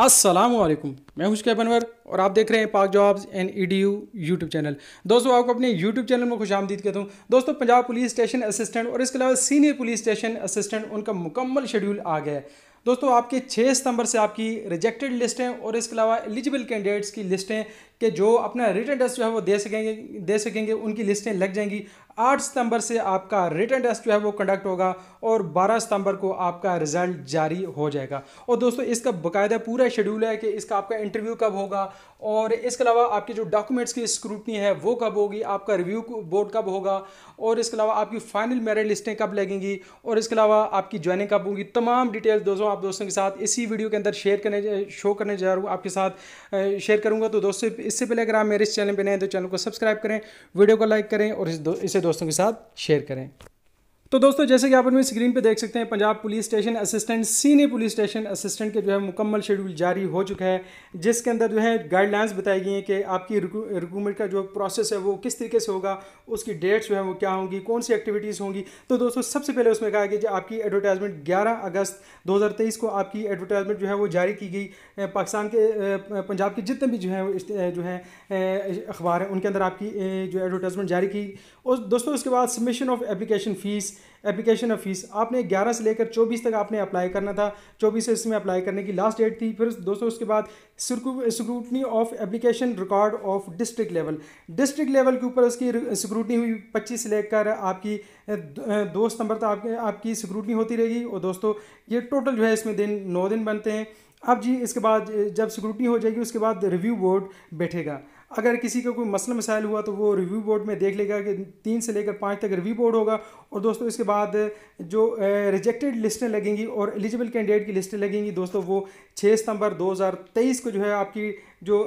अस्सलाम वालेकुम मैं हुशकैब अनवर और आप देख रहे हैं Pak jobs and E D U YouTube channel दोस्तों आपको अपने यूट्यूब चैनल में खुश आमदीद कहता हूँ दोस्तों पंजाब पुलिस स्टेशन असिस्टेंट और इसके अलावा सीनियर पुलिस स्टेशन असिस्टेंट उनका मुकम्मल शेड्यूल आ गया है दोस्तों आपके 6 सितंबर से आपकी रिजेक्टेड लिस्ट हैं और इसके अलावा एलिजिबल कैंडिडेट्स की लिस्टें कि जो अपना रिटर्न टेस्ट जो है वो दे सकेंगे दे सकेंगे उनकी लिस्टें लग जाएंगी 8 सितंबर से आपका रिटर्न टेस्ट जो है वो कंडक्ट होगा और 12 सितंबर को आपका रिजल्ट जारी हो जाएगा और दोस्तों इसका बकायदा पूरा शेड्यूल है कि इसका आपका इंटरव्यू कब होगा और इसके अलावा आपके जो डॉक्यूमेंट्स की स्क्रूटनी है वो कब होगी आपका रिव्यू बोर्ड कब होगा और इसके अलावा आपकी फाइनल मेरिट लिस्टें कब लगेंगी और इसके अलावा आपकी ज्वाइनिंग कब होगी तमाम डिटेल्स दोस्तों आप दोस्तों के साथ इसी वीडियो के अंदर शेयर करने शो करने जा रहा हूँ आपके साथ शेयर करूँगा तो दोस्तों इससे पहले अगर आप मेरे इस चैनल पर नए तो चैनल को सब्सक्राइब करें वीडियो को लाइक करें और इसे दोस्तों के साथ शेयर करें तो दोस्तों जैसे कि आप अपनी स्क्रीन पे देख सकते हैं Punjab police station assistant senior police station assistant के जो है मुकम्मल शेड्यूल जारी हो चुका है जिसके अंदर जो है गाइडलाइंस बताई गई हैं कि आपकी रिक्रूटमेंट का जो प्रोसेस है वो किस तरीके से होगा उसकी डेट्स जो है वो क्या होंगी कौन सी एक्टिविटीज़ होंगी तो दोस्तों सबसे पहले उसमें कहा गया आपकी एडवर्टाइजमेंट ग्यारह अगस्त दो को आपकी एडवर्टाइजमेंट जो है वो जारी की गई पाकिस्तान के पंजाब के जितने भी जो है जो है अखबार हैं उनके अंदर आपकी जो एडवर्टाइजमेंट जारी की और दोस्तों उसके बाद submission of application fees application fees आपने 11 से लेकर 24 तक आपने अप्लाई करना था 24 से इसमें अप्लाई करने की लास्ट डेट थी फिर दोस्तों उसके बाद scrutiny of application record of district level district level के ऊपर उसकी स्क्रूटनी हुई पच्चीस से लेकर आपकी दो सितंबर तक आपके आपकी स्क्रूटनी होती रहेगी और दोस्तों ये टोटल जो है इसमें दिन नौ दिन बनते हैं अब जी इसके बाद जब स्क्रूटनी हो जाएगी उसके बाद रिव्यू बोर्ड बैठेगा अगर किसी का कोई मसला मसाइल हुआ तो वो रिव्यू बोर्ड में देख लेगा कि तीन से लेकर पाँच तक रिव्यू बोर्ड होगा और दोस्तों इसके बाद जो रिजेक्टेड लिस्टें लगेंगी और एलिजिबल कैंडिडेट की लिस्टें लगेंगी दोस्तों वो छः सितंबर 2023 को जो है आपकी जो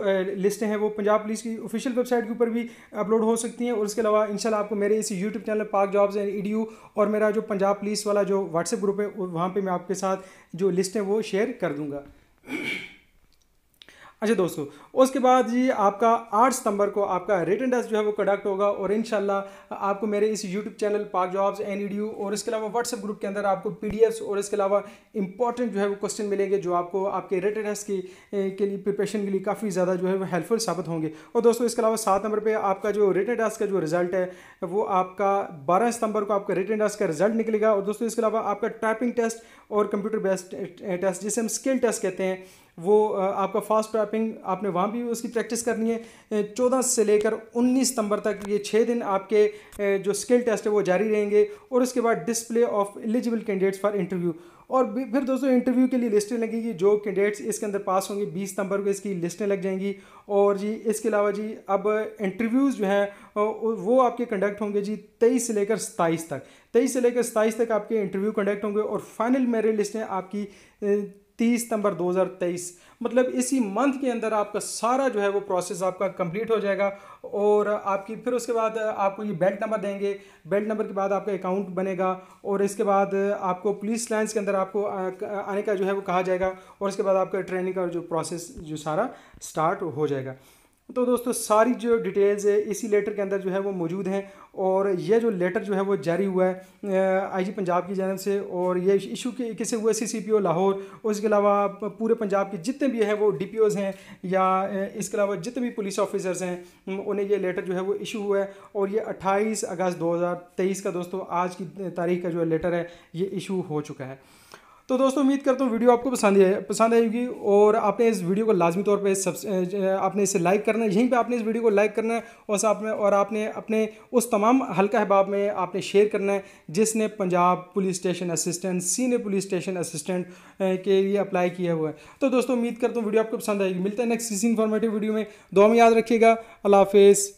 लिस्टें हैं वो पंजाब पुलिस की ऑफिशियल वेबसाइट के ऊपर भी अपलोड हो सकती हैं और इसके अलावा इनशाला आपको मेरे इस YouTube channel Pak jobs and ई और मेरा जो पंजाब पुलिस वाला जो व्हाट्सएप ग्रुप है वहाँ पर मैं आपके साथ जो लिस्टें वो शेयर कर दूँगा अच्छा दोस्तों उसके बाद जी आपका आठ सितंबर को आपका रिटर्न टेस्ट जो है वो कंडक्ट होगा और इन आपको मेरे इस YouTube channel Pak jobs and ई और इसके अलावा व्हाट्सएप ग्रुप के अंदर आपको पी और इसके अलावा इंपॉर्टेंट जो है वो क्वेश्चन मिलेंगे जो आपको आपके रिटर्न टेस्ट की के लिए प्रिपरेशन के लिए काफ़ी ज़्यादा जो है वो हेल्पफुल साबित होंगे और दोस्तों इसके अलावा सात नंबर पर आपका जो रिटर्न टेस्ट का जो रिजल्ट है वो आपका बारह सितंबर को आपका रिटर्न टेस्ट का रिजल्ट निकलेगा और दोस्तों इसके अलावा आपका टाइपिंग टेस्ट और कंप्यूटर बेस्ड टेस्ट जिसे हम स्किल टेस्ट कहते हैं वो आपका फास्ट ट्रैपिंग आपने वहाँ भी उसकी प्रैक्टिस करनी है चौदह से लेकर उन्नीस सितंबर तक ये छः दिन आपके जो स्किल टेस्ट है वो जारी रहेंगे और उसके बाद display of eligible candidates for interview और फिर दोस्तों इंटरव्यू के लिए लिस्टें लगेंगी जो कैंडिडेट्स इसके अंदर पास होंगे बीस सितंबर को इसकी लिस्टें लग जाएंगी और जी इसके अलावा जी अब इंटरव्यूज़ जो हैं वो आपके कंडक्ट होंगे जी तेईस से लेकर सताईस तक तेईस से लेकर सताईस तक आपके इंटरव्यू कंडक्ट होंगे और फाइनल मेरिट लिस्टें आपकी 30 सितंबर 2023 मतलब इसी मंथ के अंदर आपका सारा जो है वो प्रोसेस आपका कंप्लीट हो जाएगा और आपकी फिर उसके बाद आपको ये बेल्ट नंबर देंगे बेल्ट नंबर के बाद आपका अकाउंट बनेगा और इसके बाद आपको पुलिस लाइन्स के अंदर आपको आने का जो है वो कहा जाएगा और इसके बाद आपका ट्रेनिंग का जो प्रोसेस जो सारा स्टार्ट हो जाएगा तो दोस्तों सारी जो डिटेल्स इसी लेटर के अंदर जो है वो मौजूद हैं और ये जो लेटर जो है वो जारी हुआ है आईजी पंजाब की जानब से और ये इशू के किसे हुए सी सी पी ओ लाहौर उसके अलावा पूरे पंजाब के जितने भी हैं वो डी पी ओज़ हैं या इसके अलावा जितने भी पुलिस ऑफिसर्स हैं उन्हें ये लेटर जो है वो इशू हुआ है और ये अट्ठाईस अगस्त दो हज़ार तेईस का दोस्तों आज की तारीख का जो लेटर है ये इशू हो चुका है तो दोस्तों उम्मीद करता हूँ वीडियो आपको पसंद आए पसंद आएगी और आपने इस वीडियो को लाजमी तौर पर सब आपने इसे लाइक करना है यहीं पर आपने इस वीडियो को लाइक करना है और साथ में और आपने अपने उस तमाम हल्का अहबाब में आपने शेयर करना है जिसने Punjab police station assistant senior police station assistant के लिए अप्लाई किया हुआ है तो दोस्तों उम्मीद करता हूँ वीडियो आपको पसंद आएगी मिलता है नेक्स्ट इसी इन्फॉर्मेटिव वीडियो में दो में याद रखिएगा अल्लाह हाफिज़